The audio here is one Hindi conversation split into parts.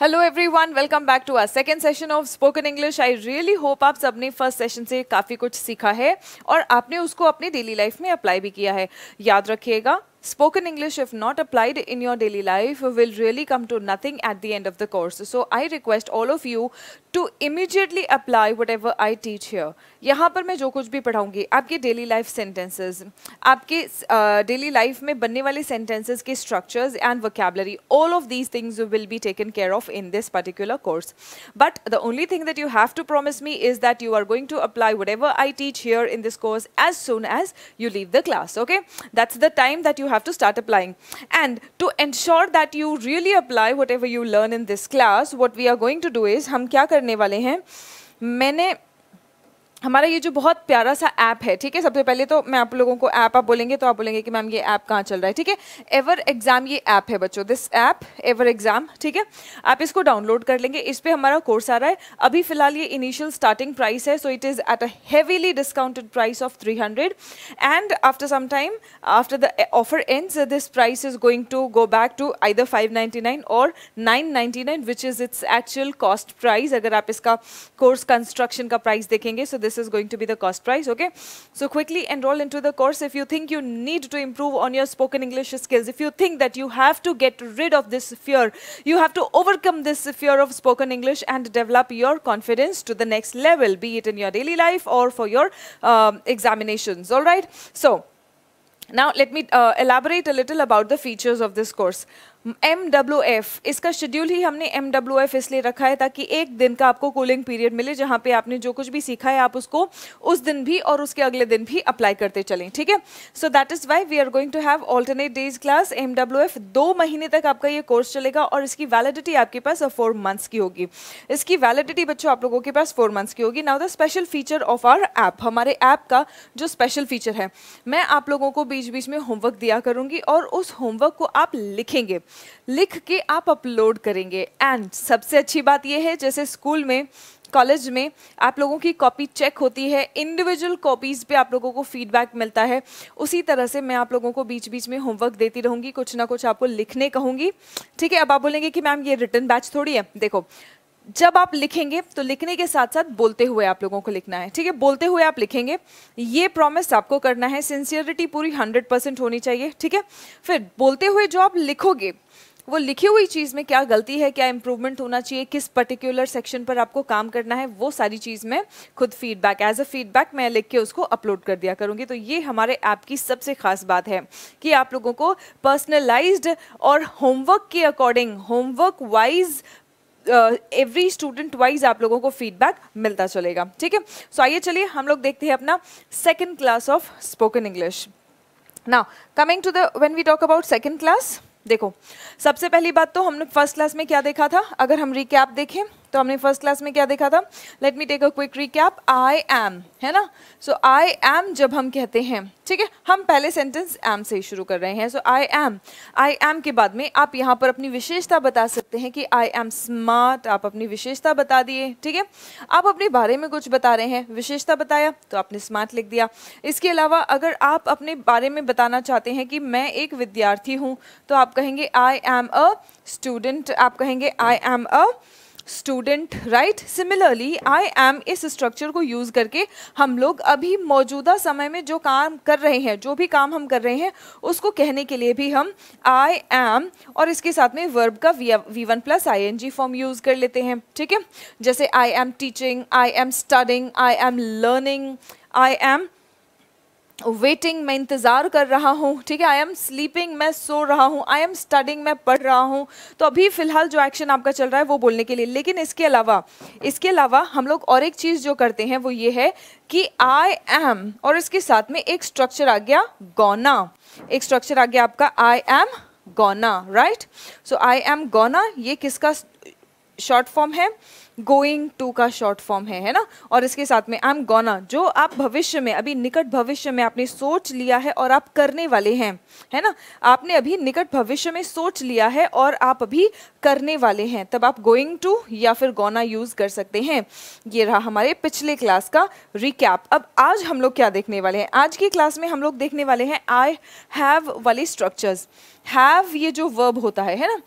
Hello everyone welcome back to our second session of spoken English I really hope आप सबने फर्स्ट सेशन से काफ़ी कुछ सीखा है और आपने उसको अपनी डेली लाइफ में अप्लाई भी किया है याद रखिएगा spoken English if not applied in your daily life will really come to nothing at the end of the course so I request all of you to immediately apply whatever I teach here यहाँ पर मैं जो कुछ भी पढ़ाऊंगी आपके डेली लाइफ सेंटेंसेस आपके डेली लाइफ में बनने वाले सेंटेंसेस के structures and vocabulary all of these things will be taken care of in this particular course but the only thing that you have to promise me is that you are going to apply what I teach here in this course as soon as you leave the class okay that's the time that you have to start applying and to ensure that you really apply what you learn in this class what we are going to do is हम क्या करने वाले हैं मैंने हमारा ये जो बहुत प्यारा सा ऐप है ठीक है सबसे पहले तो मैं आप लोगों को ऐप आप बोलेंगे तो आप बोलेंगे कि मैम ये ऐप कहाँ चल रहा है ठीक है एवर एग्जाम ये ऐप है बच्चों दिस ऐप एवर एग्जाम ठीक है आप इसको डाउनलोड कर लेंगे इस पर हमारा कोर्स आ रहा है अभी फिलहाल ये इनिशियल स्टार्टिंग प्राइस है so it is at a heavily discounted price of three hundred and after some time after the offer end this price is going to go back to either five ninety nine और nine ninety nine which is its actual cost price अगर आप इसका कोर्स कंस्ट्रक्शन का प्राइस देखेंगे so this this is going to be the cost price, okay? So quickly enroll into the course if you think you need to improve on your spoken English skills. If you think that you have to get rid of this fear, you have to overcome this fear of spoken English and develop your confidence to the next level, be it in your daily life or for your um, examinations, all right? So now let me uh, elaborate a little about the features of this course. M W F इसका शेड्यूल ही हमने एम डब्ल्यू एफ इसलिए रखा है ताकि एक दिन का आपको कूलिंग पीरियड मिले जहाँ पे आपने जो कुछ भी सीखा है आप उसको उस दिन भी और उसके अगले दिन भी अप्लाई करते चलें ठीक है so that is why we are going to have alternate days class M W F दो महीने तक आपका ये कोर्स चलेगा और इसकी वैलिडिटी आपके पास फोर मंथ्स की होगी इसकी वैलिडिटी बच्चों आप लोगों के पास फोर मंथ्स की होगी now the special feature of our app हमारे ऐप का जो स्पेशल फीचर है मैं आप लोगों को बीच बीच में होमवर्क दिया करूँगी और उस होमवर्क को आप लिखेंगे लिख के आप अपलोड करेंगे एंड सबसे अच्छी बात यह है जैसे स्कूल में कॉलेज में आप लोगों की कॉपी चेक होती है इंडिविजुअल कॉपीज़ पे आप लोगों को फीडबैक मिलता है उसी तरह से मैं आप लोगों को बीच बीच में होमवर्क देती रहूँगी कुछ ना कुछ आपको लिखने कहूँगी ठीक है अब आप बोलेंगे कि मैम ये रिटर्न बैच थोड़ी है देखो जब आप लिखेंगे तो लिखने के साथ साथ बोलते हुए आप लोगों को लिखना है ठीक है बोलते हुए आप लिखेंगे ये प्रॉमिस आपको करना है सिंसियरिटी पूरी हंड्रेड परसेंट होनी चाहिए ठीक है फिर बोलते हुए जो आप लिखोगे वो लिखी हुई चीज़ में क्या गलती है क्या इम्प्रूवमेंट होना चाहिए किस पर्टिकुलर सेक्शन पर आपको काम करना है वो सारी चीज़ में खुद फीडबैक एज अ फीडबैक मैं लिख के उसको अपलोड कर दिया करूँगी तो ये हमारे ऐप की सबसे खास बात है कि आप लोगों को पर्सनलाइज्ड और होमवर्क के according homework wise every student wise आप लोगों को फीडबैक मिलता चलेगा ठीक है सो आइए चलिए हम लोग देखते हैं अपना second class of spoken English ना coming to the when we talk about second class देखो सबसे पहली बात तो हमने फर्स्ट क्लास में क्या देखा था अगर हम रिकैप देखें तो हमने फर्स्ट क्लास में क्या देखा था let me take a quick recap I am है ना सो आई एम जब हम कहते हैं ठीक है हम पहले सेंटेंस एम से ही शुरू कर रहे हैं सो आई एम आई एम के बाद में आप यहाँ पर अपनी विशेषता बता सकते हैं कि आई एम स्मार्ट आप अपनी विशेषता बता दिए ठीक है आप अपने बारे में कुछ बता रहे हैं विशेषता बताया तो आपने स्मार्ट लिख दिया इसके अलावा अगर आप अपने बारे में बताना चाहते हैं कि मैं एक विद्यार्थी हूँ तो आप कहेंगे आई एम अ स्टूडेंट आप कहेंगे I am a student right similarly I am इस स्ट्रक्चर को यूज़ करके हम लोग अभी मौजूदा समय में जो काम कर रहे हैं जो भी काम हम कर रहे हैं उसको कहने के लिए भी हम आई एम और इसके साथ में वर्ब का V one plus I N G form use कर लेते हैं ठीक है जैसे I am teaching I am studying I am learning I am waiting मैं इंतज़ार कर रहा हूँ ठीक है आई एम स्लीपिंग मैं सो रहा हूँ आई एम स्टडिंग मैं पढ़ रहा हूँ तो अभी फ़िलहाल जो एक्शन आपका चल रहा है वो बोलने के लिए लेकिन इसके अलावा इसके अलावा हम लोग और एक चीज़ जो करते हैं वो ये है कि आई एम और इसके साथ में एक स्ट्रक्चर आ गया गौना एक स्ट्रक्चर आ गया आपका I am gonna right so I am gonna ये किसका शॉर्ट फॉर्म है गोइंग टू का शॉर्ट फॉर्म है है ना और इसके साथ में आई एम गोना जो आप भविष्य में अभी निकट भविष्य में आपने सोच लिया है और आप करने वाले हैं है ना आपने अभी निकट भविष्य में सोच लिया है और आप अभी करने वाले हैं तब आप गोइंग टू या फिर गोना यूज़ कर सकते हैं ये रहा हमारे पिछले क्लास का रिकैप अब आज हम लोग क्या देखने वाले हैं आज की क्लास में हम लोग देखने वाले हैं आई हैव वाली स्ट्रक्चर्स हैव ये जो वर्ब होता है है ना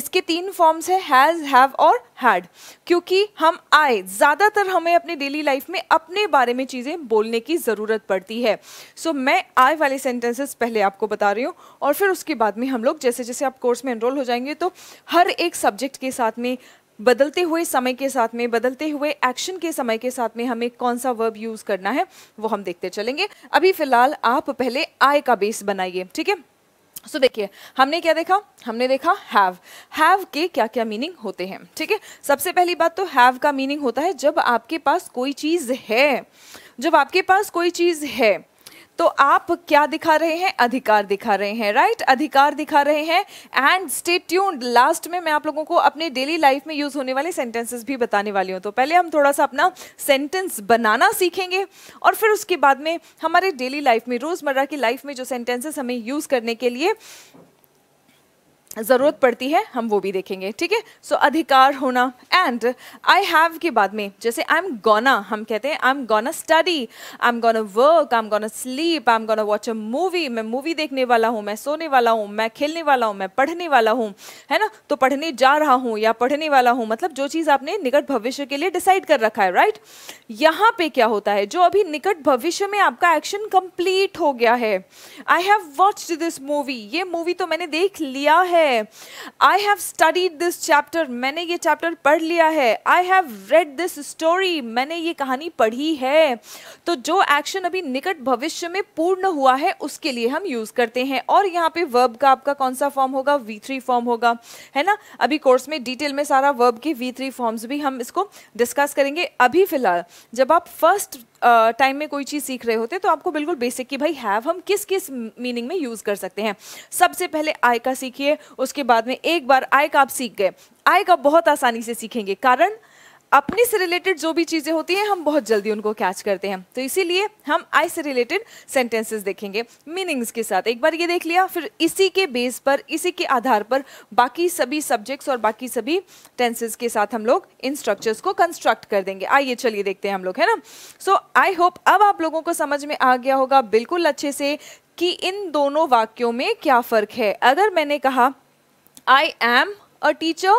इसके तीन फॉर्म्स है हैज़ हैव और हैड क्योंकि हम आए ज़्यादातर हमें अपने डेली लाइफ में अपने बारे में चीज़ें बोलने की ज़रूरत पड़ती है सो so, मैं आए वाले सेंटेंसेस पहले आपको बता रही हूँ और फिर उसके बाद में हम लोग जैसे जैसे आप कोर्स में एनरोल हो जाएंगे तो हर एक सब्जेक्ट के साथ में बदलते हुए समय के साथ में बदलते हुए एक्शन के समय के साथ में हमें कौन सा वर्ब यूज़ करना है वो हम देखते चलेंगे अभी फ़िलहाल आप पहले आय का बेस बनाइए ठीक है सो so, देखिए हमने क्या देखा हमने देखा हैव हैव के क्या क्या मीनिंग होते हैं ठीक है सबसे पहली बात तो हैव का मीनिंग होता है जब आपके पास कोई चीज़ है जब आपके पास कोई चीज़ है तो आप क्या दिखा रहे हैं अधिकार दिखा रहे हैं राइट अधिकार दिखा रहे हैं एंड स्टे ट्यून्ड लास्ट में मैं आप लोगों को अपने डेली लाइफ में यूज होने वाले सेंटेंसेस भी बताने वाली हूँ तो पहले हम थोड़ा सा अपना सेंटेंस बनाना सीखेंगे और फिर उसके बाद में हमारे डेली लाइफ में रोज़मर्रा की लाइफ में जो सेंटेंसेस हमें यूज़ करने के लिए ज़रूरत पड़ती है हम वो भी देखेंगे ठीक है सो अधिकार होना एंड आई हैव के बाद में जैसे आई एम गोना हम कहते हैं I am gonna study I am gonna work I am gonna sleep I am gonna watch a movie मैं मूवी देखने वाला हूँ मैं सोने वाला हूँ मैं खेलने वाला हूँ मैं पढ़ने वाला हूँ है ना तो पढ़ने जा रहा हूँ या पढ़ने वाला हूँ मतलब जो चीज़ आपने निकट भविष्य के लिए डिसाइड कर रखा है राइट यहाँ पे क्या होता है जो अभी निकट भविष्य में आपका एक्शन कंप्लीट हो गया है I have watch this movie ये मूवी तो मैंने देख लिया है है I have studied this chapter मैंने ये चैप्टर पढ़ लिया है I have read this story मैंने ये कहानी पढ़ी है तो जो एक्शन अभी निकट भविष्य में पूर्ण हुआ है उसके लिए हम यूज़ करते हैं और यहाँ पे वर्ब का आपका कौन सा फॉर्म होगा वी थ्री फॉर्म होगा है ना अभी कोर्स में डिटेल में सारा वर्ब के वी थ्री फॉर्म्स भी हम इसको डिस्कस करेंगे अभी फ़िलहाल जब आप फर्स्ट टाइम uh, में कोई चीज़ सीख रहे होते तो आपको बिल्कुल बेसिक कि भाई हैव हम किस किस मीनिंग में यूज़ कर सकते हैं सबसे पहले आई का सीखिए उसके बाद में एक बार आय का आप सीख गए आय का बहुत आसानी से सीखेंगे कारण अपने से रिलेटेड जो भी चीज़ें होती हैं हम बहुत जल्दी उनको कैच करते हैं तो इसीलिए हम आई से रिलेटेड सेंटेंसेस देखेंगे मीनिंग्स के साथ एक बार ये देख लिया फिर इसी के बेस पर इसी के आधार पर बाकी सभी सब्जेक्ट्स और बाकी सभी टेंसेस के साथ हम लोग इन स्ट्रक्चर्स को कंस्ट्रक्ट कर देंगे आइए चलिए देखते हैं हम लोग है ना सो आई होप अब आप लोगों को समझ में आ गया होगा बिल्कुल अच्छे से कि इन दोनों वाक्यों में क्या फ़र्क है अगर मैंने कहा I am a teacher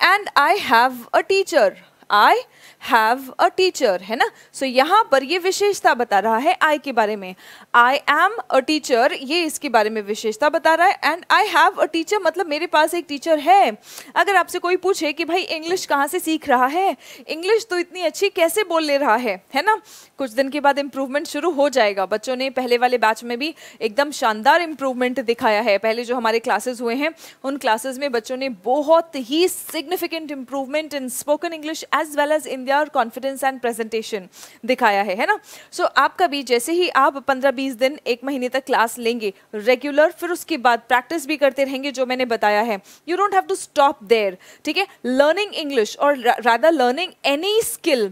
and I have a teacher. I have a teacher है ना सो so, यहाँ पर ये विशेषता बता रहा है आई के बारे में आई एम अ टीचर ये इसके बारे में विशेषता बता रहा है and I have a teacher मतलब मेरे पास एक टीचर है अगर आपसे कोई पूछे कि भाई इंग्लिश कहाँ से सीख रहा है इंग्लिश तो इतनी अच्छी कैसे बोल ले रहा है है ना कुछ दिन के बाद इम्प्रूवमेंट शुरू हो जाएगा बच्चों ने पहले वाले बैच में भी एकदम शानदार इम्प्रूवमेंट दिखाया है पहले जो हमारे क्लासेस हुए हैं उन क्लासेस में बच्चों ने बहुत ही significant improvement in spoken English as well as in दिया और कॉन्फिडेंस एंड प्रेजेंटेशन दिखाया है है ना सो so, आपका भी जैसे ही आप 15-20 दिन एक महीने तक क्लास लेंगे रेगुलर फिर उसके बाद प्रैक्टिस भी करते रहेंगे जो मैंने बताया है you don't have to stop there ठीक है लर्निंग इंग्लिश और rather learning any skill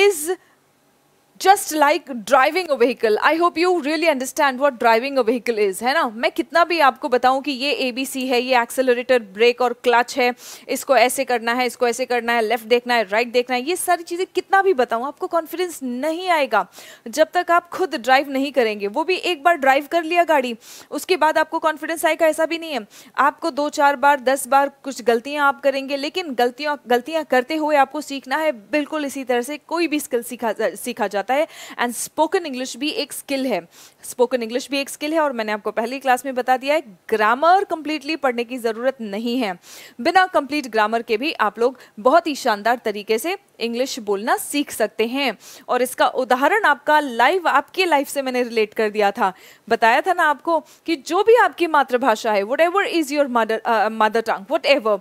is just like driving a vehicle I hope you really understand what driving a vehicle is है ना मैं कितना भी आपको बताऊं कि ये ए बी सी है ये एक्सेलरेटर ब्रेक और क्लच है इसको ऐसे करना है इसको ऐसे करना है लेफ्ट देखना है राइट देखना है ये सारी चीज़ें कितना भी बताऊं आपको कॉन्फिडेंस नहीं आएगा जब तक आप खुद ड्राइव नहीं करेंगे वो भी एक बार ड्राइव कर लिया गाड़ी उसके बाद आपको कॉन्फिडेंस आएगा ऐसा भी नहीं है आपको दो चार बार दस बार कुछ गलतियाँ आप करेंगे लेकिन गलतियाँ गलतियाँ करते हुए आपको सीखना है बिल्कुल इसी तरह से कोई भी स्किल सीखा सीखा जाता जाता है एंड स्पोकन इंग्लिश भी एक स्किल है स्पोकन इंग्लिश भी एक स्किल है और मैंने आपको पहली क्लास में बता दिया है ग्रामर कंप्लीटली पढ़ने की ज़रूरत नहीं है बिना कंप्लीट ग्रामर के भी आप लोग बहुत ही शानदार तरीके से इंग्लिश बोलना सीख सकते हैं और इसका उदाहरण आपका लाइव आपके लाइफ से मैंने रिलेट कर दिया था बताया था ना आपको कि जो भी आपकी मातृभाषा है whatever is your mother mother tongue whatever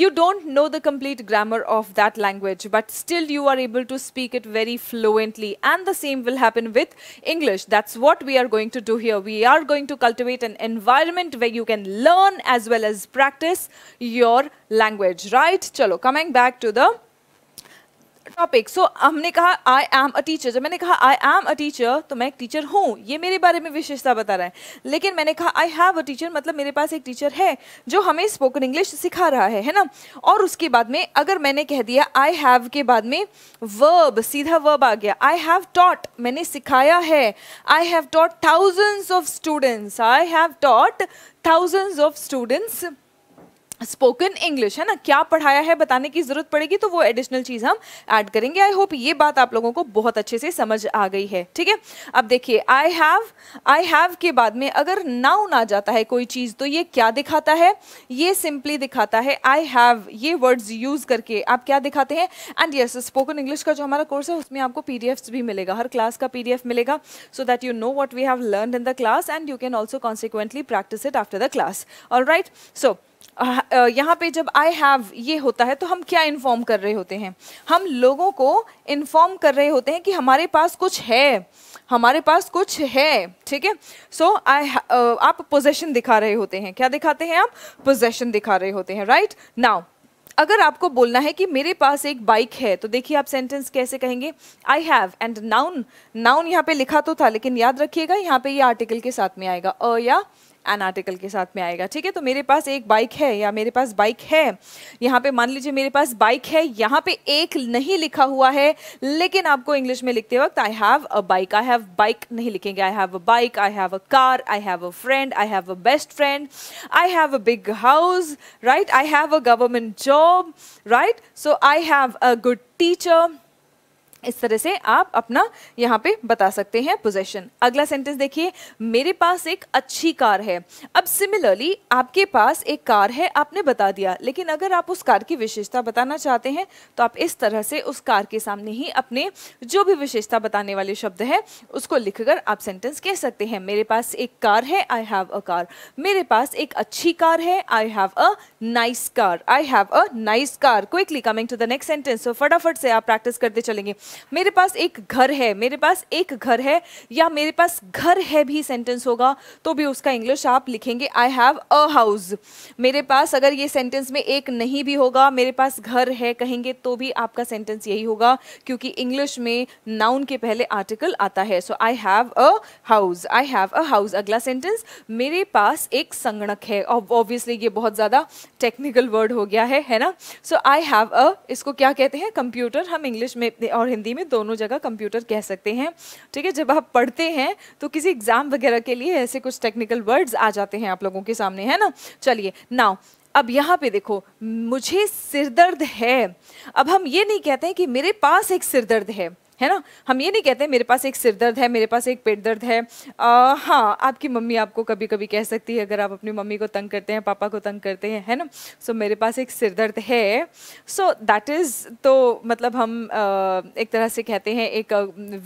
you don't know the complete grammar of that language but still you are able to speak it very fluently and the same will happen with English. That's what we are going to do here. We are going to cultivate an environment where you can learn as well as practice your language, right? Chalo, coming back to the topic so हमने कहा आई एम अ टीचर जब मैंने कहा आई एम अ टीचर तो मैं एक टीचर हूँ ये मेरे बारे में विशेषता बता रहा है लेकिन मैंने कहा आई हैव अ टीचर मतलब मेरे पास एक टीचर है जो हमें स्पोकन इंग्लिश सिखा रहा है है ना और उसके बाद में अगर मैंने कह दिया आई हैव के बाद में वर्ब सीधा वर्ब आ गया आई हैव टॉट मैंने सिखाया है I have taught thousands of students I have taught thousands of students spoken English है ना क्या पढ़ाया है बताने की ज़रूरत पड़ेगी तो वो एडिशनल चीज़ हम ऐड करेंगे आई होप ये बात आप लोगों को बहुत अच्छे से समझ आ गई है ठीक है अब देखिए आई हैव आई हैव के बाद में अगर नाउन आ जाता है कोई चीज़ तो ये क्या दिखाता है ये सिंपली दिखाता है आई हैव ये वर्ड्स यूज़ करके आप क्या दिखाते हैं एंड यस स्पोकन इंग्लिश का जो हमारा कोर्स है उसमें आपको पी भी मिलेगा हर क्लास का पी मिलेगा so that you know what we have learn in the class and you can also consequently practise it after the class और राइट सो यहाँ पे जब आई हैव ये होता है तो हम क्या इन्फॉर्म कर रहे होते हैं हम लोगों को इन्फॉर्म कर रहे होते हैं कि हमारे पास कुछ है हमारे पास कुछ है ठीक है सो आई आप पोजेशन दिखा रहे होते हैं क्या दिखाते हैं आप पोजेशन दिखा रहे होते हैं राइट right? नाउ अगर आपको बोलना है कि मेरे पास एक बाइक है तो देखिए आप सेंटेंस कैसे कहेंगे I have and noun noun यहाँ पे लिखा तो था लेकिन याद रखिएगा यहाँ पे ये यह आर्टिकल के साथ में आएगा अ या एन आर्टिकल के साथ में आएगा ठीक है तो मेरे पास एक बाइक है या मेरे पास बाइक है यहाँ पे मान लीजिए मेरे पास बाइक है यहाँ पे एक नहीं लिखा हुआ है लेकिन आपको इंग्लिश में लिखते वक्त I have a bike I have bike नहीं लिखेंगे I have a bike I have a car I have a friend I have a best friend I have a big house right I have a government job right so I have a good teacher इस तरह से आप अपना यहाँ पे बता सकते हैं पोजेशन अगला सेंटेंस देखिए मेरे पास एक अच्छी कार है अब सिमिलरली आपके पास एक कार है आपने बता दिया लेकिन अगर आप उस कार की विशेषता बताना चाहते हैं तो आप इस तरह से उस कार के सामने ही अपने जो भी विशेषता बताने वाले शब्द है उसको लिखकर आप सेंटेंस कह सकते हैं मेरे पास एक कार है आई हैव अ कार मेरे पास एक अच्छी कार है I have a nice car I have a nice car quickly coming to the next sentence फटाफट से आप प्रैक्टिस करते चलेंगे मेरे पास एक घर है मेरे पास एक घर है या मेरे पास घर है भी सेंटेंस होगा तो भी उसका इंग्लिश आप लिखेंगे आई हैव अ हाउस मेरे पास अगर ये सेंटेंस में एक नहीं भी होगा मेरे पास घर है कहेंगे तो भी आपका सेंटेंस यही होगा क्योंकि इंग्लिश में नाउन के पहले आर्टिकल आता है so I have a house I have a house अगला सेंटेंस मेरे पास एक संगणक है ऑब्वियसली ये बहुत ज़्यादा टेक्निकल वर्ड हो गया है है ना सो आई हैव अ इसको क्या कहते हैं कंप्यूटर हम इंग्लिश में और हिंदी हिंदी में दोनों जगह कंप्यूटर कह सकते हैं ठीक है जब आप पढ़ते हैं तो किसी एग्ज़ाम वगैरह के लिए ऐसे कुछ टेक्निकल वर्ड्स आ जाते हैं आप लोगों के सामने है ना चलिए नाउ अब यहाँ पे देखो मुझे सिरदर्द है अब हम ये नहीं कहते हैं कि मेरे पास एक सिरदर्द है है ना हम ये नहीं कहते मेरे पास एक सिर दर्द है मेरे पास एक पेट दर्द है आ, हाँ आपकी मम्मी आपको कभी कभी कह सकती है अगर आप अपनी मम्मी को तंग करते हैं पापा को तंग करते हैं है ना सो so, मेरे पास एक सिर दर्द है सो दैट इज़ तो मतलब हम आ, एक तरह से कहते हैं एक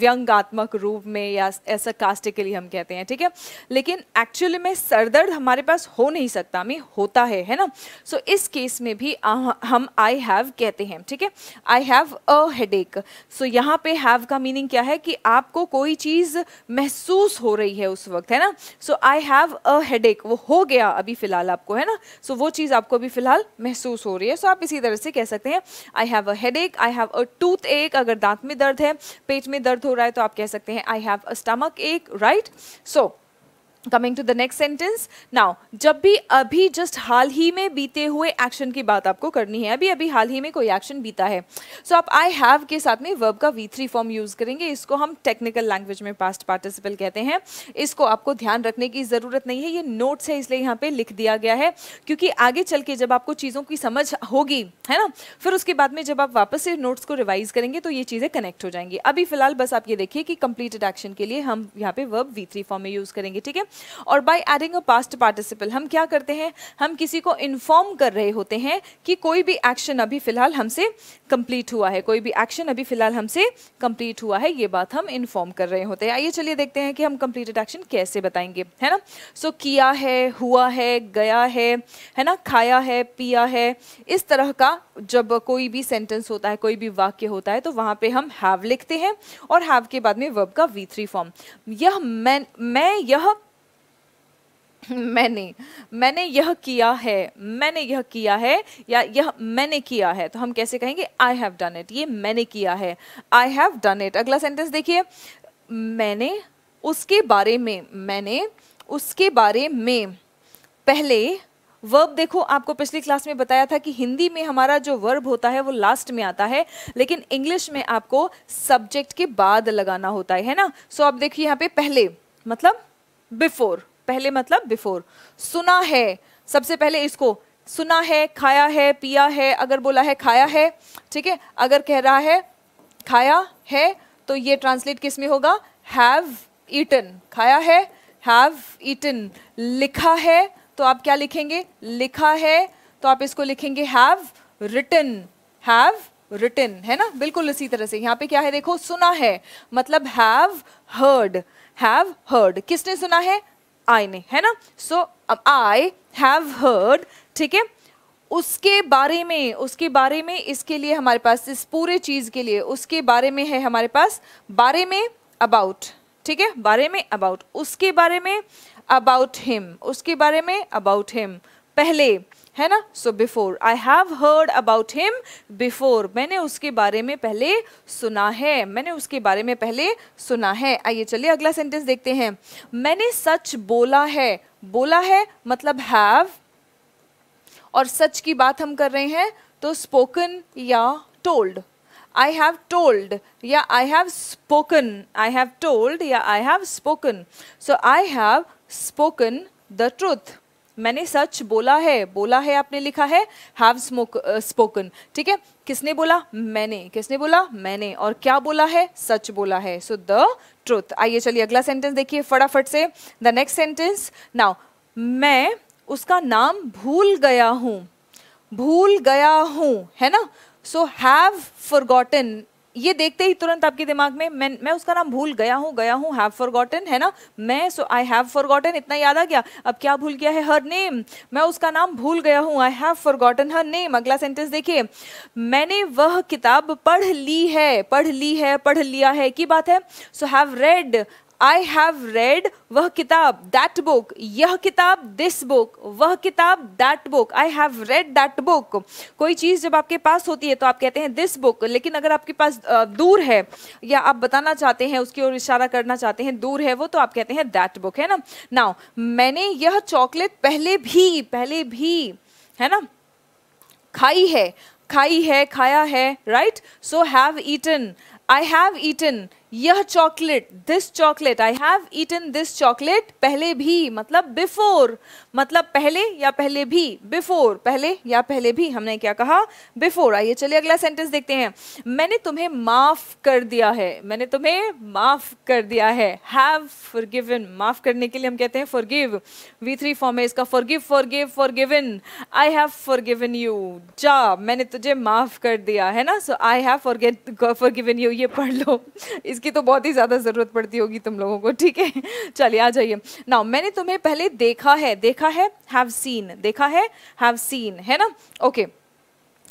व्यंगात्मक रूप में या ऐसा कास्टिकली हम कहते हैं ठीक है लेकिन एक्चुअली में सर दर्द हमारे पास हो नहीं सकता मैं होता है है ना सो so, इस केस में भी आ, हम आई हैव कहते हैं ठीक है I have a head so यहाँ पे हैव का मीनिंग क्या है कि आपको कोई चीज़ महसूस हो रही है उस वक्त है ना so I have a head वो हो गया अभी फ़िलहाल आपको है ना सो so, वो चीज़ आपको अभी फ़िलहाल महसूस हो रही है सो so, आप इसी तरह से कह सकते हैं I have a head I have a tooth एक अगर दांत में दर्द है पेट में दर्द हो रहा है तो आप कह सकते हैं आई हैव अ स्टमक एक right so coming to the next sentence now जब भी अभी जस्ट हाल ही में बीते हुए एक्शन की बात आपको करनी है अभी अभी हाल ही में कोई एक्शन बीता है सो so, आप आई हैव के साथ में वर्ब का वी थ्री फॉर्म यूज़ करेंगे इसको हम टेक्निकल लैंग्वेज में पास्ट पार्टिसिपल कहते हैं इसको आपको ध्यान रखने की ज़रूरत नहीं है ये नोट्स है इसलिए यहाँ पर लिख दिया गया है क्योंकि आगे चल के जब आपको चीज़ों की समझ होगी है ना फिर उसके बाद में जब आप वापस से नोट्स को रिवाइज करेंगे तो ये चीज़ें कनेक्ट हो जाएंगी अभी फिलहाल बस आप ये देखिए कि कंप्लीटेड एक्शन के लिए हम यहाँ पे वर्ब वी थ्री फॉर्म में यूज़ करेंगे ठीक है और by adding a past participle हम क्या करते हैं हम किसी को इन्फॉर्म कर रहे होते हैं कि कोई भी एक्शन अभी फ़िलहाल हमसे कंप्लीट हुआ है कोई भी एक्शन अभी फ़िलहाल हमसे कंप्लीट हुआ है ये बात हम इन्फॉर्म कर रहे होते हैं आइए चलिए देखते हैं कि हम कंप्लीटेड एक्शन कैसे बताएंगे है ना सो so, किया है हुआ है गया है है ना खाया है पिया है इस तरह का जब कोई भी सेंटेंस होता है कोई भी वाक्य होता है तो वहाँ पे हम हैव लिखते हैं और हैव के बाद में वर्ब का वी थ्री फॉर्म यह मैं मैं यह मैंने मैंने यह किया है मैंने यह किया है या यह मैंने किया है तो हम कैसे कहेंगे आई हैव डन इट ये मैंने किया है आई हैव डन इट अगला सेंटेंस देखिए मैंने उसके बारे में मैंने उसके बारे में पहले वर्ब देखो आपको पिछली क्लास में बताया था कि हिंदी में हमारा जो वर्ब होता है वो लास्ट में आता है लेकिन इंग्लिश में आपको सब्जेक्ट के बाद लगाना होता है ना सो so आप देखिए यहाँ पे पहले मतलब बिफोर पहले मतलब बिफोर सुना है सबसे पहले इसको सुना है खाया है पिया है अगर बोला है खाया है ठीक है अगर कह रहा है खाया है तो ये ट्रांसलेट किस में होगा हैव ईटन खाया है हैव ईटन लिखा है तो आप क्या लिखेंगे लिखा है तो आप इसको लिखेंगे हैव रिटन हैव रिटन है ना बिल्कुल इसी तरह से यहाँ पे क्या है देखो सुना है मतलब हैव हर्ड हैव हर्ड किसने सुना है आई ने है ना सो आई हैव हर्ड ठीक है उसके बारे में उसके बारे में इसके लिए हमारे पास इस पूरे चीज़ के लिए उसके बारे में है हमारे पास बारे में अबाउट ठीक है बारे में अबाउट उसके बारे में अबाउट हिम उसके बारे में अबाउट हिम पहले है ना so before I have heard about him before मैंने उसके बारे में पहले सुना है मैंने उसके बारे में पहले सुना है आइए चलिए अगला सेंटेंस देखते हैं मैंने सच बोला है बोला है मतलब हैव और सच की बात हम कर रहे हैं तो स्पोकन या टोल्ड आई हैव टोल्ड या I have spoken I have told या I have spoken so I have spoken the truth मैंने सच बोला है बोला है आपने लिखा है हैव स्पोकन uh, ठीक है किसने बोला मैंने किसने बोला मैंने और क्या बोला है सच बोला है सो द ट्रूथ आइए चलिए अगला सेंटेंस देखिए फटाफट से द नेक्स्ट सेंटेंस नाउ मैं उसका नाम भूल गया हूँ भूल गया हूँ है ना सो हैव फॉरगॉटन ये देखते ही तुरंत आपके दिमाग में मैं मैं उसका नाम भूल गया हूँ गया हूँ हैव फॉरगॉटन है ना मैं सो आई हैव फॉरगॉटन इतना याद आ गया अब क्या भूल गया है हर नेम मैं उसका नाम भूल गया हूँ I have forgotten her name अगला सेंटेंस देखिए मैंने वह किताब पढ़ ली है पढ़ ली है पढ़ लिया है की बात है so have read I have read वह किताब दैट बुक यह किताब दिस बुक वह किताब that book I have read that book कोई चीज़ जब आपके पास होती है तो आप कहते हैं दिस बुक लेकिन अगर आपके पास दूर है या आप बताना चाहते हैं उसकी ओर इशारा करना चाहते हैं दूर है वो तो आप कहते हैं दैट बुक है ना नाउ मैंने यह चॉकलेट पहले भी पहले भी है ना खाई है खाई है खाया है right so have eaten I have eaten यह chocolate this chocolate I have eaten this chocolate पहले भी मतलब बिफोर मतलब पहले या पहले भी बिफोर पहले या पहले भी हमने क्या कहा बिफोर आइए चलिए अगला सेंटेंस देखते हैं मैंने तुम्हें माफ कर दिया है मैंने तुम्हें माफ कर दिया है हैव फॉरगिवन माफ करने के लिए हम कहते हैं फॉरगिव वी थ्री फॉर्म है इसका forgive forgive forgiven I have forgiven you जा मैंने तुझे माफ कर दिया है ना so I have forgiven you ये पढ़ लो चीज़ की तो बहुत ही ज़्यादा ज़रूरत पड़ती होगी तुम लोगों को ठीक है चलिए आ जाइए ना मैंने तुम्हें पहले देखा है देखा है हैव सीन देखा है हैव सीन है ना ओके okay.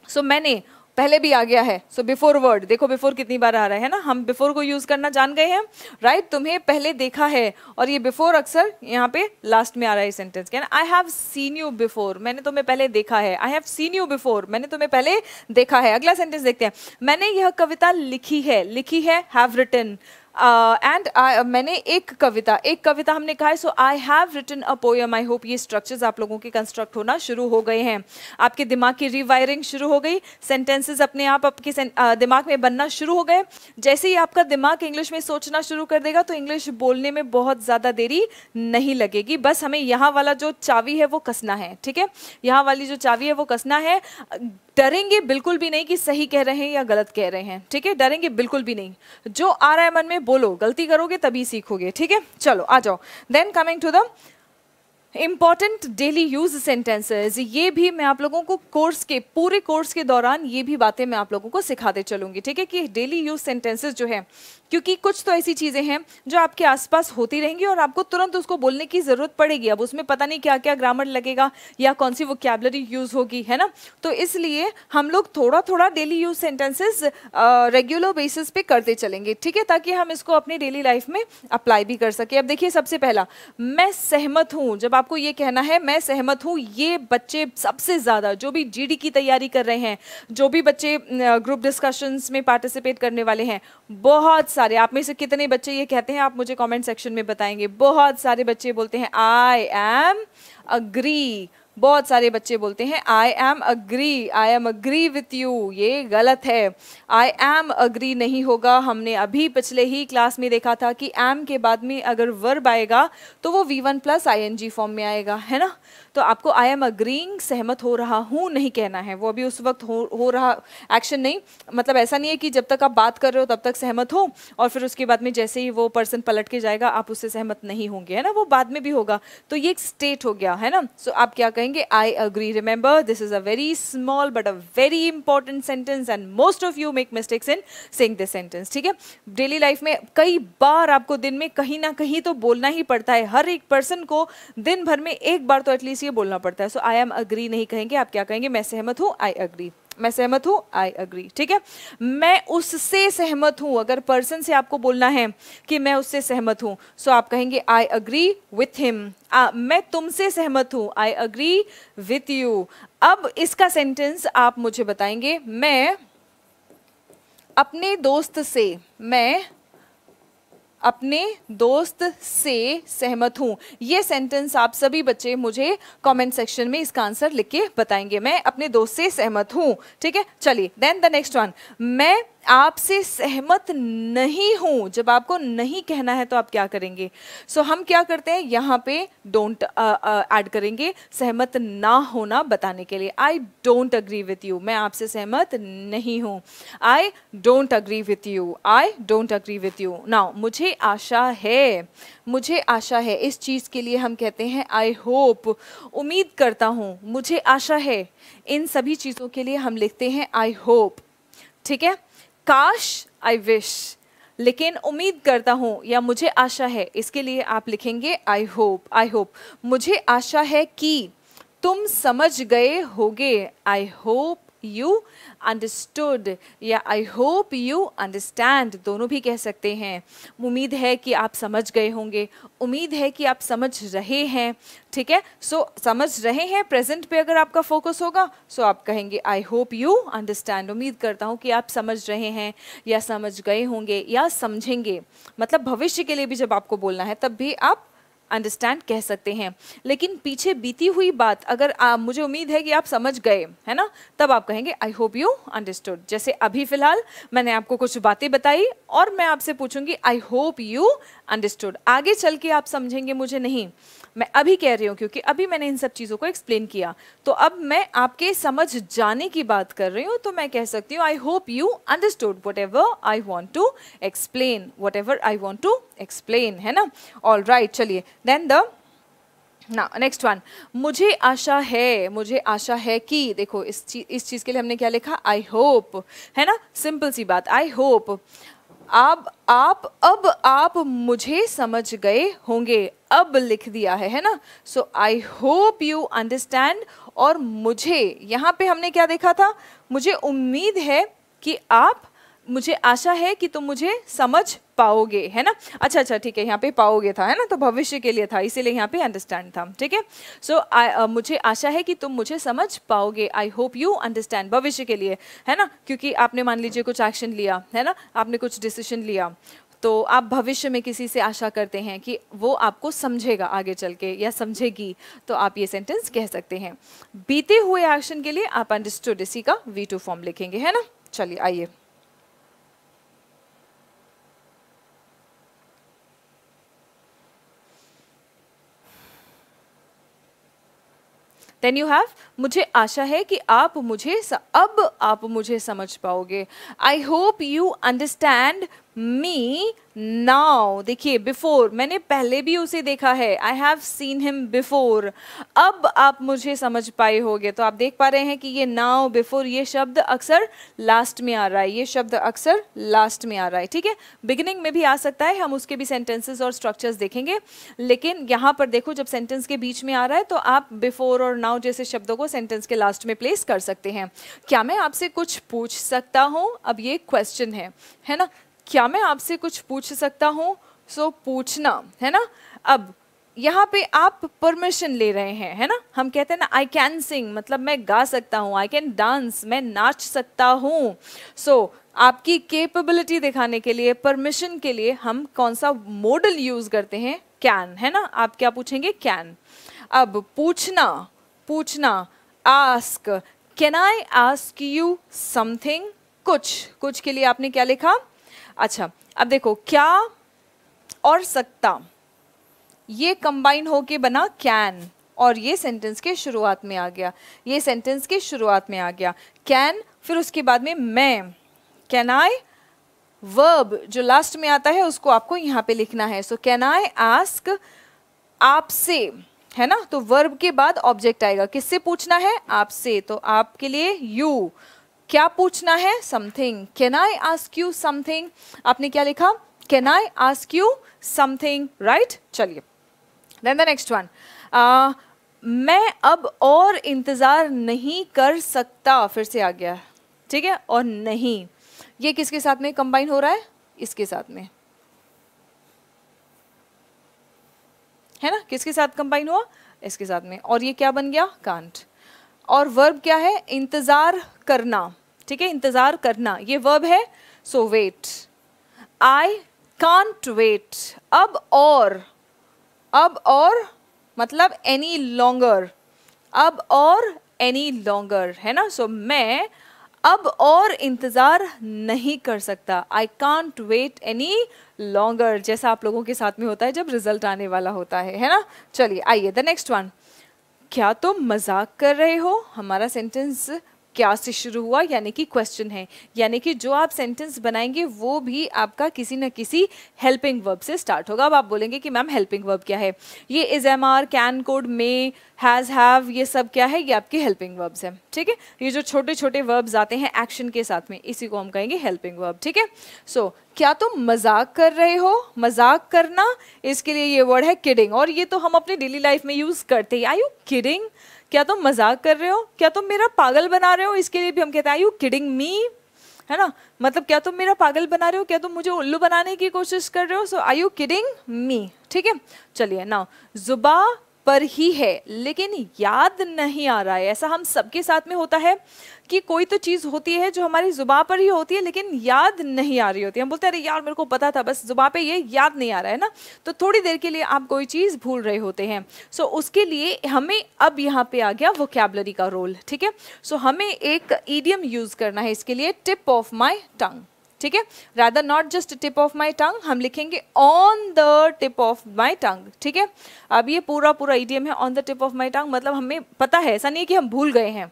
सो so, मैंने पहले भी आ गया है सो बिफोर वर्ड देखो बिफोर कितनी बार आ रहा है ना हम बिफोर को यूज करना जान गए हैं राइट right? तुम्हें पहले देखा है और ये बिफोर अक्सर यहाँ पे लास्ट में आ रहा है sentence can I have seen you before मैंने तुम्हें पहले देखा है I have seen you before मैंने तुम्हें पहले देखा है अगला सेंटेंस देखते हैं मैंने यह कविता लिखी है लिखी है have written and uh, uh, मैंने एक कविता एक कविता हमने कहा है so I have written a poem I hope ये स्ट्रक्चर्स आप लोगों के कंस्ट्रक्ट होना शुरू हो गए हैं आपके दिमाग की रिवायरिंग शुरू हो गई सेंटेंसेस अपने आप आपके uh, दिमाग में बनना शुरू हो गए जैसे ही आपका दिमाग इंग्लिश में सोचना शुरू कर देगा तो इंग्लिश बोलने में बहुत ज़्यादा देरी नहीं लगेगी बस हमें यहाँ वाला जो चावी है वो कसना है ठीक है यहाँ वाली जो चावी है वो कसना है डरेंगे बिल्कुल भी नहीं कि सही कह रहे हैं या गलत कह रहे हैं ठीक है डरेंगे बिल्कुल भी नहीं जो आ रहा है मन में बोलो गलती करोगे तभी सीखोगे ठीक है चलो आ जाओ then coming to the important daily use sentences ये भी मैं आप लोगों को कोर्स के पूरे कोर्स के दौरान ये भी बातें मैं आप लोगों को सिखाते चलूंगी ठीक है कि डेली यूज सेंटेंसेज जो है क्योंकि कुछ तो ऐसी चीज़ें हैं जो आपके आसपास होती रहेंगी और आपको तुरंत उसको बोलने की ज़रूरत पड़ेगी अब उसमें पता नहीं क्या क्या ग्रामर लगेगा या कौन सी वोकेबलरी यूज़ होगी है ना तो इसलिए हम लोग थोड़ा थोड़ा daily use sentences regular basis पे करते चलेंगे ठीक है ताकि हम इसको अपनी डेली लाइफ में अप्लाई भी कर सकें अब देखिए सबसे पहला मैं सहमत हूँ जब आपको ये कहना है मैं सहमत हूँ ये बच्चे सबसे ज़्यादा जो भी जीडी की तैयारी कर रहे हैं जो भी बच्चे ग्रुप डिस्कशंस में पार्टिसिपेट करने वाले हैं बहुत सारे आप में से कितने बच्चे ये कहते हैं आप मुझे कमेंट सेक्शन में बताएंगे बहुत सारे बच्चे बोलते हैं आई एम अग्री बहुत सारे बच्चे बोलते हैं I am agree I am agree with you ये गलत है आई एम अग्री नहीं होगा हमने अभी पिछले ही क्लास में देखा था कि एम के बाद में अगर वर्ब आएगा तो वो V one plus I N G form में आएगा है ना तो आपको आई एम अग्रींग सहमत हो रहा हूँ नहीं कहना है वो अभी उस वक्त हो हो रहा एक्शन नहीं मतलब ऐसा नहीं है कि जब तक आप बात कर रहे हो तब तक सहमत हो और फिर उसके बाद में जैसे ही वो पर्सन पलट के जाएगा आप उससे सहमत नहीं होंगे है ना वो बाद में भी होगा तो ये एक स्टेट हो गया है ना सो so, आप क्या कहेंगे I agree remember this is a very small but a very important sentence and most of you make mistakes in saying this sentence ठीक है डेली लाइफ में कई बार आपको दिन में कहीं ना कहीं तो बोलना ही पड़ता है हर एक पर्सन को दिन भर में एक बार तो एटलीस्ट ये बोलना पड़ता है सो आई एम अग्री नहीं कहेंगे आप क्या कहेंगे मैं सहमत हूँ आई अग्री मैं सहमत हूँ आई अग्री ठीक है मैं उससे सहमत हूँ अगर पर्सन से आपको बोलना है कि मैं उससे सहमत हूँ सो आप कहेंगे आई अग्री विथ हिम मैं तुमसे सहमत हूँ आई अग्री विथ यू अब इसका सेंटेंस आप मुझे बताएंगे मैं अपने दोस्त से मैं अपने दोस्त से सहमत हूँ ये सेंटेंस आप सभी बच्चे मुझे कमेंट सेक्शन में इसका आंसर लिख के बताएंगे मैं अपने दोस्त से सहमत हूँ ठीक है चलिए देन द नेक्स्ट वन मैं आपसे सहमत नहीं हूं जब आपको नहीं कहना है तो आप क्या करेंगे सो so, हम क्या करते हैं यहाँ पे डोंट ऐड uh, uh, करेंगे सहमत ना होना बताने के लिए I don't agree with you मैं आपसे सहमत नहीं हूं I don't agree with you I don't agree with you now मुझे आशा है मुझे आशा है इस चीज़ के लिए हम कहते हैं आई होप उम्मीद करता हूं मुझे आशा है इन सभी चीज़ों के लिए हम लिखते हैं आई होप ठीक है काश आई विश लेकिन उम्मीद करता हूँ या मुझे आशा है इसके लिए आप लिखेंगे आई होप आई होप मुझे आशा है कि तुम समझ गए होगे आई होप यू अंडरस्टूड या आई होप यू अंडरस्टैंड दोनों भी कह सकते हैं उम्मीद है कि आप समझ गए होंगे उम्मीद है कि आप समझ रहे हैं ठीक है सो so, समझ रहे हैं प्रेजेंट पे अगर आपका फोकस होगा सो so आप कहेंगे आई होप यू अंडरस्टैंड उम्मीद करता हूँ कि आप समझ रहे हैं या समझ गए होंगे या समझेंगे मतलब भविष्य के लिए भी जब आपको बोलना है तब भी आप अंडरस्टैंड कह सकते हैं लेकिन पीछे बीती हुई बात अगर आ, मुझे उम्मीद है कि आप समझ गए है ना तब आप कहेंगे आई होप यू अंडरस्टूड जैसे अभी फिलहाल मैंने आपको कुछ बातें बताई और मैं आपसे पूछूंगी आई होप यू अंडरस्टूड आगे चल के आप समझेंगे मुझे नहीं मैं अभी कह रही हूँ क्योंकि अभी मैंने इन सब चीज़ों को एक्सप्लेन किया तो अब मैं आपके समझ जाने की बात कर रही हूँ तो मैं कह सकती हूँ I hope you understood whatever I want to explain whatever I want to explain है ना ऑल राइट चलिए देन द ना नेक्स्ट वन मुझे आशा है मुझे आशा है कि देखो इस चीज इस चीज़ के लिए हमने क्या लिखा आई होप है ना सिंपल सी बात आई होप आप आप अब आप मुझे समझ गए होंगे अब लिख दिया है है ना so I hope you understand और मुझे यहाँ पे हमने क्या देखा था मुझे उम्मीद है कि आप मुझे आशा है कि तुम मुझे समझ पाओगे है ना अच्छा अच्छा ठीक है यहाँ पे पाओगे था है ना तो भविष्य के लिए था इसीलिए यहाँ पे अंडरस्टैंड था ठीक है सो uh, मुझे आशा है कि तुम मुझे समझ पाओगे आई होप यू अंडरस्टैंड भविष्य के लिए है ना क्योंकि आपने मान लीजिए कुछ एक्शन लिया है ना आपने कुछ डिसीजन लिया तो आप भविष्य में किसी से आशा करते हैं कि वो आपको समझेगा आगे चल के या समझेगी तो आप ये सेंटेंस कह सकते हैं बीते हुए एक्शन के लिए आप अंडरस्टूड इसी का वी टू फॉर्म लिखेंगे है ना चलिए आइए देन यू हैव मुझे आशा है कि आप मुझे अब आप मुझे समझ पाओगे I hope you understand me now देखिए बिफोर मैंने पहले भी उसे देखा है I have seen him before अब आप मुझे समझ पाए होगे तो आप देख पा रहे हैं कि ये नाउ बिफोर ये शब्द अक्सर लास्ट में आ रहा है ये शब्द अक्सर लास्ट में आ रहा है ठीक है बिगिनिंग में भी आ सकता है हम उसके भी सेंटेंसेस और स्ट्रक्चर्स देखेंगे लेकिन यहाँ पर देखो जब सेंटेंस के बीच में आ रहा है तो आप बिफोर और नाउ जैसे शब्दों को सेंटेंस के लास्ट में प्लेस कर सकते हैं क्या मैं आपसे कुछ पूछ सकता हूँ अब ये क्वेश्चन है है ना क्या मैं आपसे कुछ पूछ सकता हूँ सो so, पूछना है ना अब यहाँ पे आप परमिशन ले रहे हैं है ना हम कहते हैं ना आई कैन सिंग मतलब मैं गा सकता हूँ आई कैन डांस मैं नाच सकता हूँ सो so, आपकी केपेबिलिटी दिखाने के लिए परमिशन के लिए हम कौन सा मॉडल यूज़ करते हैं कैन है ना आप क्या पूछेंगे कैन अब पूछना पूछना ask can I ask you something कुछ कुछ के लिए आपने क्या लिखा अच्छा अब देखो क्या और सकता ये कंबाइन होके बना कैन और ये सेंटेंस के शुरुआत में आ गया ये सेंटेंस के शुरुआत में आ गया कैन फिर उसके बाद में मैं कैन आई वर्ब जो लास्ट में आता है उसको आपको यहाँ पे लिखना है सो कैन आई आस्क आपसे है ना तो वर्ब के बाद ऑब्जेक्ट आएगा किससे पूछना है आपसे तो आपके लिए यू क्या पूछना है something can I ask you something आपने क्या लिखा can I ask you something right चलिए देन द नेक्स्ट वन मैं अब और इंतज़ार नहीं कर सकता फिर से आ गया ठीक है और नहीं ये किसके साथ में कंबाइन हो रहा है इसके साथ में है ना किसके साथ कंबाइन हुआ इसके साथ में और ये क्या बन गया कांट और वर्ब क्या है इंतज़ार करना ठीक है इंतज़ार करना ये वर्ब है so wait I can't wait अब और अब और मतलब एनी लॉन्गर अब और एनी लॉन्गर है ना सो so, मैं अब और इंतज़ार नहीं कर सकता I can't wait any longer जैसा आप लोगों के साथ में होता है जब रिजल्ट आने वाला होता है है ना चलिए आइए द नेक्स्ट वन क्या तुम तो मजाक कर रहे हो हमारा सेंटेंस क्या से शुरू हुआ यानी कि क्वेश्चन है यानी कि जो आप सेंटेंस बनाएंगे वो भी आपका किसी न किसी हेल्पिंग वर्ब से स्टार्ट होगा अब आप बोलेंगे कि मैम हेल्पिंग वर्ब क्या है ये is am are can could may has have ये सब क्या है ये आपके हेल्पिंग वर्ब्स हैं ठीक है ये जो छोटे छोटे वर्ब्स आते हैं एक्शन के साथ में इसी को हम कहेंगे हेल्पिंग वर्ब ठीक है सो क्या तुम तो मजाक कर रहे हो मजाक करना इसके लिए ये वर्ड है किडिंग और ये तो हम अपने डेली लाइफ में यूज़ करते हैं आई यू किडिंग क्या तुम मजाक कर रहे हो क्या तुम मेरा पागल बना रहे हो इसके लिए भी हम कहते हैं यू किडिंग मी है ना मतलब क्या तुम मेरा पागल बना रहे हो क्या तुम मुझे उल्लू बनाने की कोशिश कर रहे हो सो आई यू किडिंग मी ठीक है चलिए ना जुबा पर ही है लेकिन याद नहीं आ रहा है ऐसा हम सबके साथ में होता है कि कोई तो चीज़ होती है जो हमारी ज़ुबा पर ही होती है लेकिन याद नहीं आ रही होती हम बोलते अरे यार मेरे को पता था बस ज़ुबा पे ये याद नहीं आ रहा है ना तो थोड़ी देर के लिए आप कोई चीज़ भूल रहे होते हैं सो so, उसके लिए हमें अब यहाँ पे आ गया वोकेबलरी का रोल ठीक है सो हमें एक ईडियम यूज़ करना है इसके लिए टिप ऑफ माई टंग ठीक है rather not just tip of my tongue हम लिखेंगे on the tip of my tongue ठीक है अब ये पूरा पूरा ईडियम है on the tip of my tongue मतलब हमें पता है ऐसा नहीं है कि हम भूल गए हैं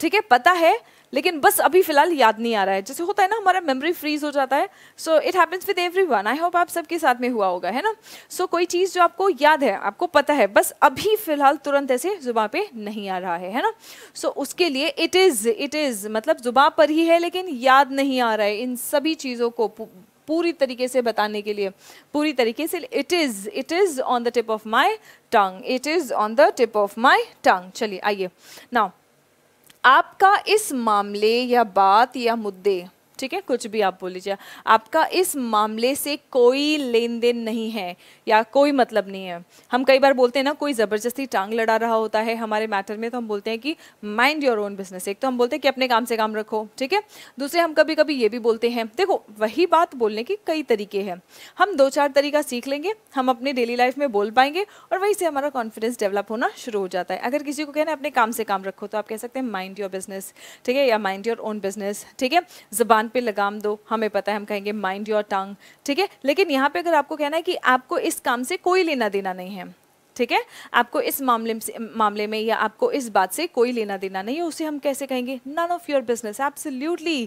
ठीक है पता है लेकिन बस अभी फिलहाल याद नहीं आ रहा है जैसे होता है ना हमारा मेमोरी फ्रीज हो जाता है so it happens with everyone I hope आप सबके साथ में हुआ होगा है ना सो so, कोई चीज़ जो आपको याद है आपको पता है बस अभी फिलहाल तुरंत ऐसे जुबा पे नहीं आ रहा है है ना सो so, उसके लिए इट इज़ इट इज़ मतलब जुबा पर ही है लेकिन याद नहीं आ रहा है इन सभी चीज़ों को पूरी तरीके से बताने के लिए पूरी तरीके से it is it is on the tip of my tongue it is on the tip of my tongue चलिए आइए नाउ आपका इस मामले या बात या मुद्दे ठीक है कुछ भी आप बोल लीजिए आपका इस मामले से कोई लेन देन नहीं है या कोई मतलब नहीं है हम कई बार बोलते हैं ना कोई ज़बरदस्ती टांग लड़ा रहा होता है हमारे मैटर में तो हम बोलते हैं कि माइंड योर ओन बिजनेस एक तो हम बोलते हैं कि अपने काम से काम रखो ठीक है दूसरे हम कभी कभी ये भी बोलते हैं देखो वही बात बोलने की कई तरीके हैं हम दो चार तरीका सीख लेंगे हम अपने डेली लाइफ में बोल पाएंगे और वहीं से हमारा कॉन्फिडेंस डेवलप होना शुरू हो जाता है अगर किसी को कहना अपने काम से काम रखो तो आप कह सकते हैं माइंड योर बिजनेस ठीक है या माइंड योर ओन बिजनेस ठीक है जबान जुबान पे लगाम दो हमें पता है हम कहेंगे माइंड योर टंग ठीक है लेकिन यहाँ पे अगर आपको कहना है कि आपको इस काम से कोई लेना देना नहीं है ठीक है आपको इस मामले मामले में या आपको इस बात से कोई लेना देना नहीं है उसे हम कैसे कहेंगे none of your business absolutely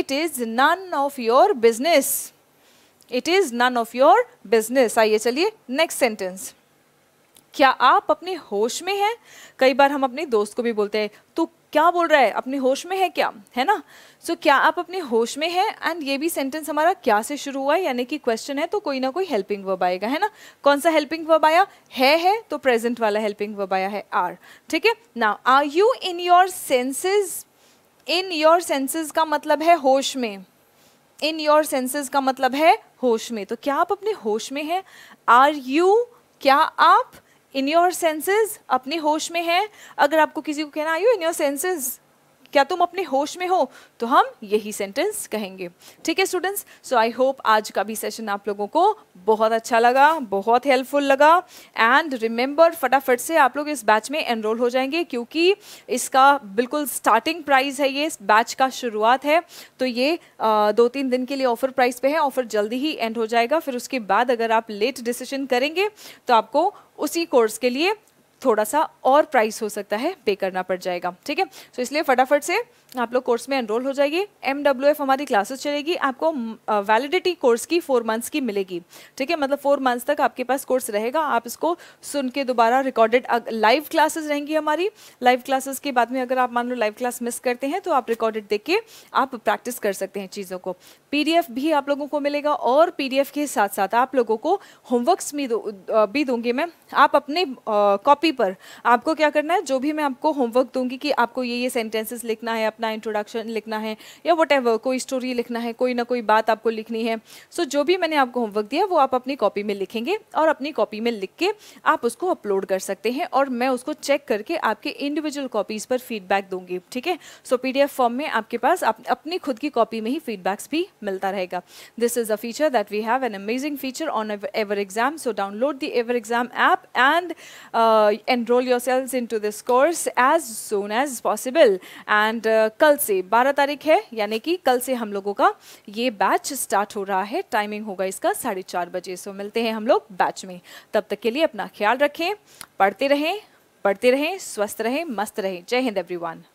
it is none of your business it is none of your business आइए चलिए नेक्स्ट सेंटेंस क्या आप अपने होश में हैं कई बार हम अपने दोस्त को भी बोलते हैं तू क्या बोल रहा है अपने होश में है क्या है ना सो so, क्या आप अपने होश में है एंड ये भी सेंटेंस हमारा क्या से शुरू हुआ यानी कि क्वेश्चन है तो कोई ना कोई हेल्पिंग वर्ब आएगा है ना कौन सा हेल्पिंग वर्ब आया है है तो प्रेजेंट वाला हेल्पिंग वर्ब आया है आर ठीक है ना are you in your senses in your senses का मतलब है होश में इन योर सेंसेज का मतलब है होश में तो क्या आप अपने होश में हैं आर यू क्या आप इन योर सेंसेज अपने होश में है अगर आपको किसी को कहना I you in your senses क्या तुम अपने होश में हो तो हम यही सेंटेंस कहेंगे ठीक है स्टूडेंट्स सो आई होप आज का भी सेशन आप लोगों को बहुत अच्छा लगा बहुत हेल्पफुल लगा एंड रिमेंबर फटाफट से आप लोग इस बैच में एनरोल हो जाएंगे क्योंकि इसका बिल्कुल स्टार्टिंग प्राइस है ये इस बैच का शुरुआत है तो ये आ, दो तीन दिन के लिए ऑफर प्राइस पे है ऑफर जल्दी ही एंड हो जाएगा फिर उसके बाद अगर आप लेट डिसीजन करेंगे तो आपको उसी कोर्स के लिए थोड़ा सा और प्राइस हो सकता है पे करना पड़ जाएगा ठीक है सो इसलिए फटाफट से आप लोग कोर्स में एनरोल हो जाइए एम डब्ल्यू एफ हमारी क्लासेस चलेगी आपको वैलिडिटी कोर्स की फोर मंथ्स की मिलेगी ठीक है मतलब फोर मंथ्स तक आपके पास कोर्स रहेगा आप इसको सुन के दोबारा रिकॉर्डेड लाइव क्लासेस रहेंगी हमारी लाइव क्लासेस के बाद में अगर आप मान लो लाइव क्लास मिस करते हैं तो आप रिकॉर्डेड देख के आप प्रैक्टिस कर सकते हैं चीज़ों को पी भी आप लोगों को मिलेगा और पी के साथ साथ आप लोगों को होमवर्कस भी भी दूंगी मैं आप अपने कॉपी पर आपको क्या करना है जो भी मैं आपको होमवर्क दूंगी कि आपको ये ये सेंटेंसेस लिखना है अपना इंट्रोडक्शन लिखना है या वट कोई स्टोरी लिखना है कोई ना कोई बात आपको लिखनी है सो so, जो भी मैंने आपको होमवर्क दिया वो आप अपनी कॉपी में लिखेंगे और अपनी कॉपी में लिख के आप उसको अपलोड कर सकते हैं और मैं उसको चेक करके आपके इंडिविजुअल कॉपीज़ पर फीडबैक दूंगी ठीक है सो पी फॉर्म में आपके पास आप अपनी खुद की कॉपी में ही फीडबैक्स भी मिलता रहेगा this is a feature that we have an amazing feature on Ever Exam so download the Ever Exam app and enroll yourselves into this this course as soon as possible and कल से 12 तारीख है यानी कि कल से हम लोगों का ये बैच स्टार्ट हो रहा है टाइमिंग होगा इसका साढ़े चार बजे सो मिलते हैं हम लोग बैच में तब तक के लिए अपना ख्याल रखें पढ़ते रहें पढ़ते रहें स्वस्थ रहें मस्त रहें जय हिंद एवरीवन